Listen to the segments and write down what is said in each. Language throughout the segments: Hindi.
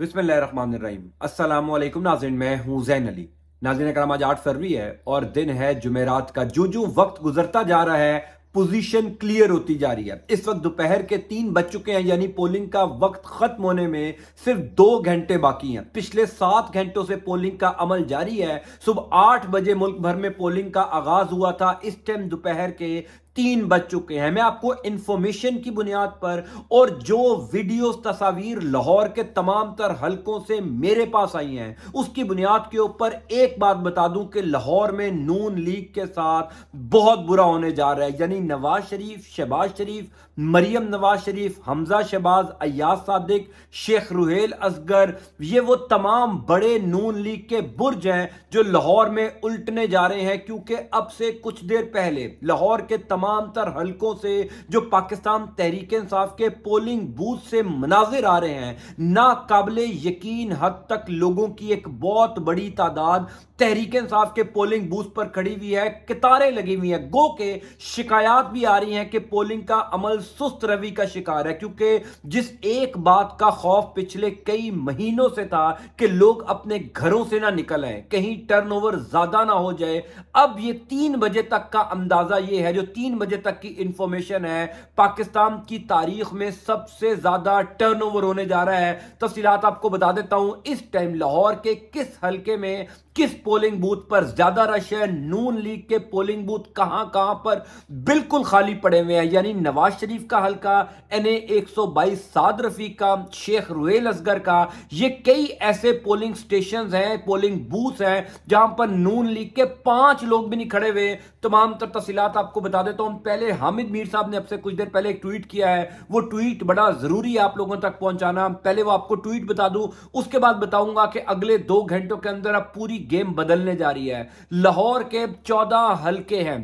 बिसमीम असलम नाजिन मैं हूँ जैन अली नाजिन कराम आज आठ फरवरी है और दिन है जुमेरात का जो जो वक्त गुजरता जा रहा है पोजीशन क्लियर होती जा रही है इस वक्त दोपहर के तीन बज चुके हैं यानी पोलिंग का वक्त खत्म होने में सिर्फ दो घंटे बाकी हैं पिछले सात घंटों से पोलिंग का अमल जारी है सुबह आठ बजे मुल्क भर में पोलिंग का आगाज हुआ था इस टाइम दोपहर के तीन बज चुके हैं मैं आपको इंफॉर्मेशन की बुनियाद पर और जो वीडियोस तस्वीर लाहौर के तमाम तर हलकों से मेरे पास आई हैं उसकी बुनियाद के ऊपर एक बात बता दूं कि लाहौर में नून लीग के साथ बहुत बुरा होने जा रहा है यानी नवाज शरीफ शहबाज शरीफ मरियम नवाज शरीफ हमजा शहबाज अयाज सादिक शेख रुहेल असगर ये वो तमाम बड़े नून लीग के बुर्ज हैं जो लाहौर में उल्टने जा रहे हैं क्योंकि अब से कुछ देर पहले लाहौर के तमाम तमाम तर हलकों से जो पाकिस्तान तहरीक इंसाफ के पोलिंग बूथ से मनाजिर आ रहे हैं नाकबले यकीन हद तक लोगों की एक बहुत बड़ी तादाद तहरीक इंसाफ के पोलिंग बूथ पर खड़ी हुई है कितारें लगी हुई हैं गो के शिकायत भी आ रही हैं कि पोलिंग का अमल सुस्त रवि का शिकार है क्योंकि जिस एक बात का खौफ पिछले कई महीनों से था कि लोग अपने घरों से ना निकल आए कहीं टर्नओवर ज्यादा ना हो जाए अब ये तीन बजे तक का अंदाजा ये है जो तीन तीन बजे तक की इंफॉर्मेशन है पाकिस्तान की तारीख में सबसे ज्यादा टर्नओवर होने जा रहा है तफसीत आपको बता देता हूं इस टाइम लाहौर के किस हल्के में किस पोलिंग बूथ पर ज्यादा रश है नून लीग के पोलिंग बूथ कहां कहां पर बिल्कुल खाली पड़े हुए हैं यानी नवाज शरीफ का हल्का एन ए एक सौ बाईस साद रफी का शेख रुएल असगर का ये कई ऐसे पोलिंग स्टेशन हैं पोलिंग बूथ हैं जहां पर नून लीग के पांच लोग भी नहीं खड़े हुए तमाम तर तफसीत आपको बता देता हूं पहले हामिद मीर साहब ने आपसे कुछ देर पहले एक ट्वीट किया है वो ट्वीट बड़ा जरूरी है आप लोगों तक पहुंचाना पहले वो आपको ट्वीट बता दूं उसके बाद बताऊंगा कि अगले दो घंटों के अंदर आप पूरी गेम बदलने जा रही है लाहौर के चौदह हल्के हैं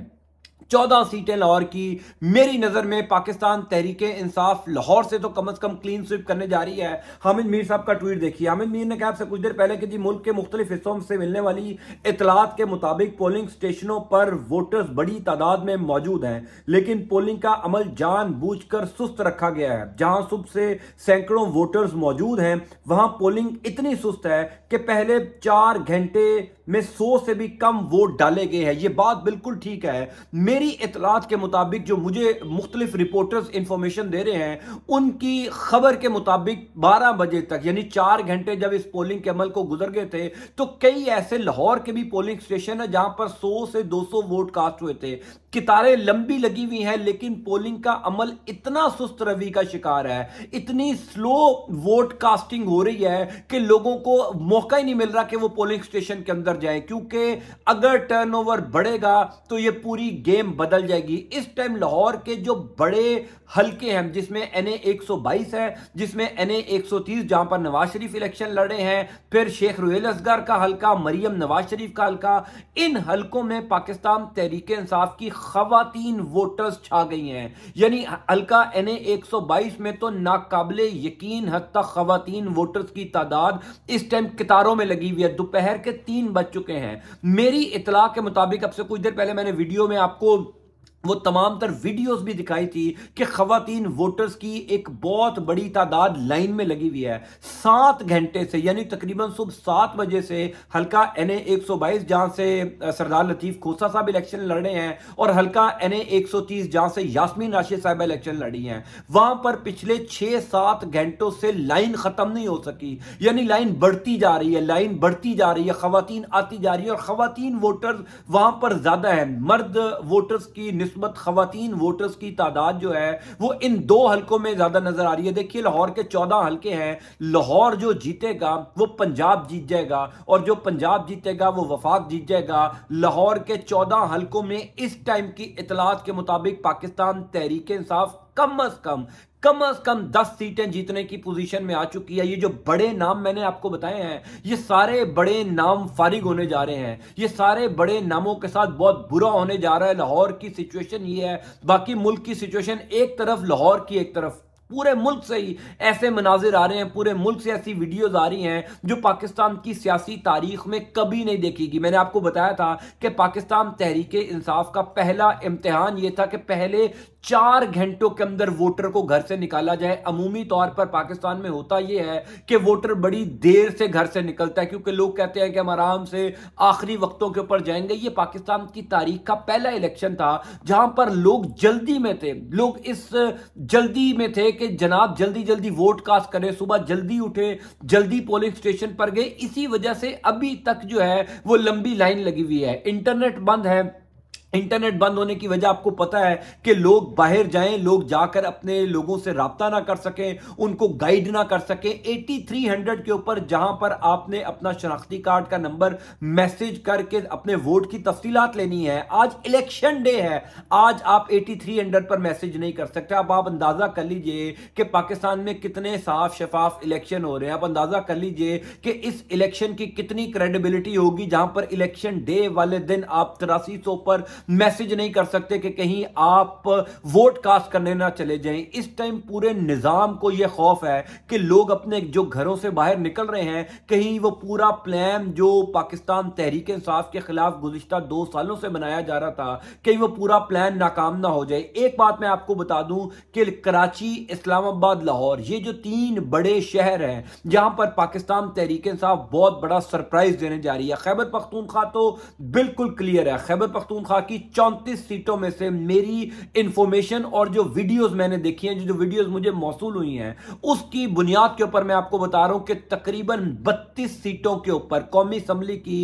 चौदह सीटें लाहौर की मेरी नज़र में पाकिस्तान तहरीक इंसाफ लाहौर से तो कम अज़ कम क्लीन स्विप करने जा रही है हामिद मीर साहब का ट्वीट देखिए हामिद मीर ने कहा आपसे कुछ देर पहले कि जी मुल्क के मुख्तलिफ हिस्सों से मिलने वाली इतलात के मुताबिक पोलिंग स्टेशनों पर वोटर्स बड़ी तादाद में मौजूद हैं लेकिन पोलिंग का अमल जान बूझ कर सुस्त रखा गया है जहां सुबह से सैकड़ों वोटर्स मौजूद हैं वहां पोलिंग इतनी सुस्त है कि पहले चार घंटे में सौ से भी कम वोट डाले गए हैं ये बात बिल्कुल ठीक है मेरी इतलात के मुताबिक जो मुझे मुख्तलिफ रिपोर्टर्स इंफॉर्मेशन दे रहे हैं उनकी खबर के मुताबिक बारह बजे तक यानी चार घंटे जब इस पोलिंग के अमल को गुजर गए थे तो कई ऐसे लाहौर के भी पोलिंग स्टेशन है जहां पर सौ से दो सौ वोट कास्ट हुए थे कितारें लंबी लगी हुई हैं लेकिन पोलिंग का अमल इतना सुस्त रवि का शिकार है इतनी स्लो वोट कास्टिंग हो रही है कि लोगों को मौका ही नहीं मिल रहा कि वो पोलिंग स्टेशन के अंदर जाए क्योंकि अगर टर्नओवर बढ़ेगा तो ये पूरी गेम बदल जाएगी इस टाइम लाहौर के जो बड़े हल्के हैं जिसमें एन ए एक सौ बाईस है जिसमें एन ए एक सौ तीस जहां पर नवाज शरीफ इलेक्शन लड़े हैं फिर शेख रुहेल असगर का हल्का मरियम नवाज शरीफ का हल्का इन हल्कों में पाकिस्तान तहरीक इंसाफ की खातन वोटर्स छा गई हैं यानी हल्का एन ए एक सौ बाईस में तो नाकबिल यकीन हद तक खातन वोटर्स की तादाद इस टाइम कतारों में लगी हुई है दोपहर के तीन बज चुके हैं मेरी इतला के मुताबिक अब से कुछ देर पहले मैंने वीडियो में आपको वो तमाम तर वीडियोस भी दिखाई थी कि खातन वोटर्स की एक बहुत बड़ी तादाद लाइन में लगी हुई है सात घंटे से यानी तकरीबन सुबह सात बजे से हल्का एन ए एक सौ बाईस जहाँ से सरदार लतीफ़ खोसा साहब इलेक्शन लड़ रहे हैं और हल्का एन ए एक सौ तीस जहाँ से यासमीन राशिद साहब इलेक्शन लड़ी हैं वहाँ पर पिछले छः सात घंटों से लाइन ख़त्म नहीं हो सकी यानी लाइन बढ़ती जा रही है लाइन बढ़ती जा रही है खातन आती जा रही है और खातन वोटर्स वहाँ पर ज़्यादा है मर्द वोटर्स की नस्बत खातन वोटर्स की तादाद जो है वो इन दो हल्कों में ज्यादा नजर आ रही है देखिए लाहौर के चौदह हल्के हैं लाहौर जो जीतेगा वो पंजाब जीत जाएगा और जो पंजाब जीतेगा वो वफाक जीत जाएगा लाहौर के चौदह हल्कों में इस टाइम की इतलात के मुताबिक पाकिस्तान तहरीक इंसाफ कम अज कम कम अज कम दस सीटें जीतने की पोजीशन में आ चुकी है ये जो बड़े नाम मैंने आपको बताए हैं ये सारे बड़े नाम फारिग होने जा रहे हैं ये सारे बड़े नामों के साथ बहुत बुरा होने जा रहा है लाहौर की सिचुएशन ये है बाकी मुल्क की सिचुएशन एक तरफ लाहौर की एक तरफ पूरे मुल्क से ही ऐसे मनाजिर आ रहे हैं पूरे मुल्क से ऐसी वीडियोज आ रही हैं जो पाकिस्तान की सियासी तारीख में कभी नहीं देखेगी मैंने आपको बताया था कि पाकिस्तान तहरीक इंसाफ का पहला इम्तहान ये था कि पहले चार घंटों के अंदर वोटर को घर से निकाला जाए अमूमी तौर पर पाकिस्तान में होता यह है कि वोटर बड़ी देर से घर से निकलता है क्योंकि लोग कहते हैं कि हम आराम से आखिरी वक्तों के ऊपर जाएंगे ये पाकिस्तान की तारीख का पहला इलेक्शन था जहां पर लोग जल्दी में थे लोग इस जल्दी में थे कि जनाब जल्दी जल्दी वोट कास्ट करें सुबह जल्दी उठे जल्दी पोलिंग स्टेशन पर गए इसी वजह से अभी तक जो है वो लंबी लाइन लगी हुई है इंटरनेट बंद है इंटरनेट बंद होने की वजह आपको पता है कि लोग बाहर जाएं लोग जाकर अपने लोगों से रबता ना कर सकें उनको गाइड ना कर सकें 8300 के ऊपर जहां पर आपने अपना शनाख्ती कार्ड का नंबर मैसेज करके अपने वोट की तफसीलात लेनी है आज इलेक्शन डे है आज आप 8300 पर मैसेज नहीं कर सकते अब आप अंदाजा कर लीजिए कि पाकिस्तान में कितने साफ शफाफ इलेक्शन हो रहे हैं आप अंदाजा कर लीजिए कि इस इलेक्शन की कितनी क्रेडिबिलिटी होगी जहां पर इलेक्शन डे वाले दिन आप तिरासी पर मैसेज नहीं कर सकते कि कहीं आप वोट कास्ट करने ना चले जाएं इस टाइम पूरे निज़ाम को यह खौफ है कि लोग अपने जो घरों से बाहर निकल रहे हैं कहीं वो पूरा प्लान जो पाकिस्तान तहरीक इंसाफ के खिलाफ गुजशत दो सालों से बनाया जा रहा था कहीं वो पूरा प्लान नाकाम ना हो जाए एक बात मैं आपको बता दूं कि कराची इस्लामाबाद लाहौर ये जो तीन बड़े शहर हैं जहां पर पाकिस्तान तहरीक इंसाफ बहुत बड़ा सरप्राइज देने जा रही है खैबर पख्तूनख्वा तो बिल्कुल क्लियर है खैबर पख्तूनख्वा की की चौंतीस सीटों में से मेरी इंफॉर्मेशन और जो वीडियोस मैंने देखी हैं जो जो वीडियोस मुझे मौसूल हुई हैं उसकी बुनियाद के ऊपर मैं आपको बता रहा हूं कि तकरीबन बत्तीस सीटों के ऊपर कौमी असम्बली की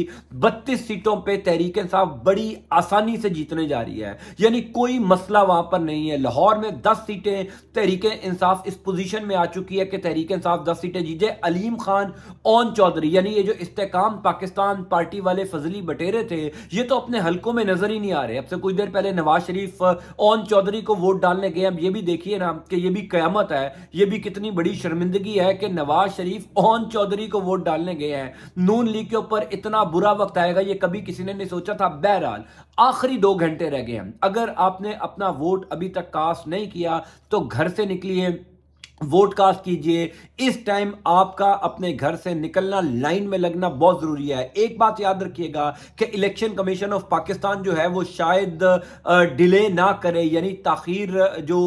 बत्तीस सीटों पर तहरीक साफ बड़ी आसानी से जीतने जा रही है यानी कोई मसला वहां पर नहीं है लाहौर में दस सीटें तहरीक इंसाफ इस पोजिशन में आ चुकी है कि तहरीक इंसाफ दस सीटें जीत जाए अलीम खान ओन चौधरी यानी ये जो इस्तेकाम पाकिस्तान पार्टी वाले फजली बटेरे थे ये तो अपने हल्कों में नजर ही नहीं आ जा रहे हैं अब से कुछ देर पहले नवाज शरीफ ओन चौधरी को वोट डालने गए अब ये भी देखिए ना कि ये भी कयामत है ये भी कितनी बड़ी शर्मिंदगी है कि नवाज शरीफ ओन चौधरी को वोट डालने गए हैं नून लीग के ऊपर इतना बुरा वक्त आएगा ये कभी किसी ने नहीं सोचा था बहरहाल आखिरी दो घंटे रह गए हैं अगर आपने अपना वोट अभी तक कास्ट नहीं किया तो घर से निकलिए वोट कास्ट कीजिए इस टाइम आपका अपने घर से निकलना लाइन में लगना बहुत जरूरी है एक बात याद रखिएगा कि इलेक्शन कमीशन ऑफ पाकिस्तान जो है वो शायद डिले ना करे यानी ताखीर जो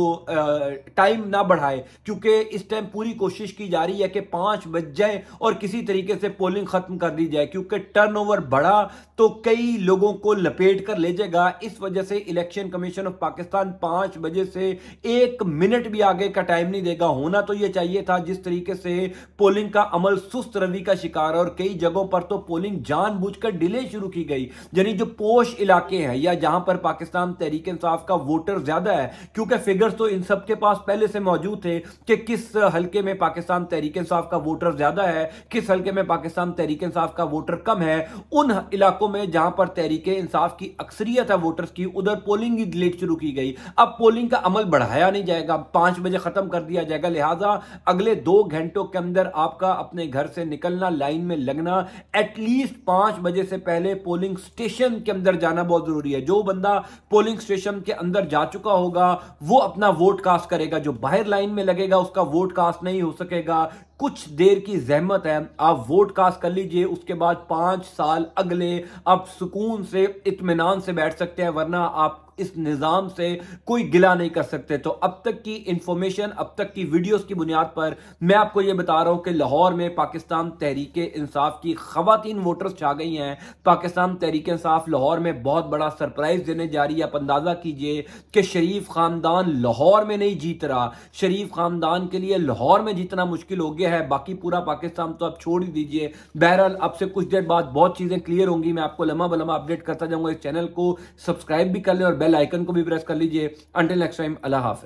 टाइम ना बढ़ाए क्योंकि इस टाइम पूरी कोशिश की जा रही है कि पांच बज जाए और किसी तरीके से पोलिंग ख़त्म कर दी जाए क्योंकि ओवर बढ़ा तो कई लोगों को लपेट कर ले जाएगा इस वजह से इलेक्शन कमीशन ऑफ पाकिस्तान पाँच बजे से एक मिनट भी आगे का टाइम नहीं देगा होना तो यह चाहिए था जिस तरीके से पोलिंग का अमल सुस्त रवि का शिकार और कई जगहों पर तो पोलिंग जानबूझकर डिले शुरू की गई यानी जो पोश इलाके हैं या जहां पर पाकिस्तान तहरीक इंसाफ का वोटर ज्यादा है क्योंकि फिगर्स तो इन सबके पास पहले से मौजूद थे कि किस हल्के में पाकिस्तान तहरीक इंसाफ का वोटर ज्यादा है किस हल्के में पाकिस्तान तहरीक इंसाफ का वोटर कम है उन इलाकों में जहां पर तहरीक इंसाफ की अक्सरियत है वोटर्स की उधर पोलिंग ही डिलेट शुरू की गई अब पोलिंग का अमल बढ़ाया नहीं जाएगा पांच बजे खत्म कर दिया जाएगा लिहाजा अगले दो घंटों के अंदर आपका अपने घर से निकलना लाइन में लगना एटलीस्ट पांच बजे से पहले पोलिंग स्टेशन के अंदर जाना बहुत जरूरी है जो बंदा पोलिंग स्टेशन के अंदर जा चुका होगा वो अपना वोट कास्ट करेगा जो बाहर लाइन में लगेगा उसका वोट कास्ट नहीं हो सकेगा कुछ देर की जहमत है आप वोट कास्ट कर लीजिए उसके बाद पांच साल अगले आप सुकून से इतमान से बैठ सकते हैं वरना आप इस निज़ाम से कोई गिला नहीं कर सकते तो अब तक की इंफॉर्मेशन अब तक की वीडियोस की बुनियाद पर मैं आपको यह बता रहा हूं कि लाहौर में पाकिस्तान तहरीक इंसाफ की खातन वोटर्स छा गई हैं पाकिस्तान तहरीक इंसाफ लाहौर में बहुत बड़ा सरप्राइज देने जा रही है आप अंदाज़ा कीजिए कि शरीफ खानदान लाहौर में नहीं जीत रहा शरीफ खानदान के लिए लाहौर में जीतना मुश्किल हो गया योग्य है बाकी पूरा पाकिस्तान तो आप छोड़ ही दीजिए बहरहाल अब से कुछ देर बाद बहुत चीज़ें क्लियर होंगी मैं आपको लम्बा बलमा अपडेट करता जाऊंगा इस चैनल को सब्सक्राइब भी कर लें और बेल आइकन को भी प्रेस कर लीजिए until next time Allah half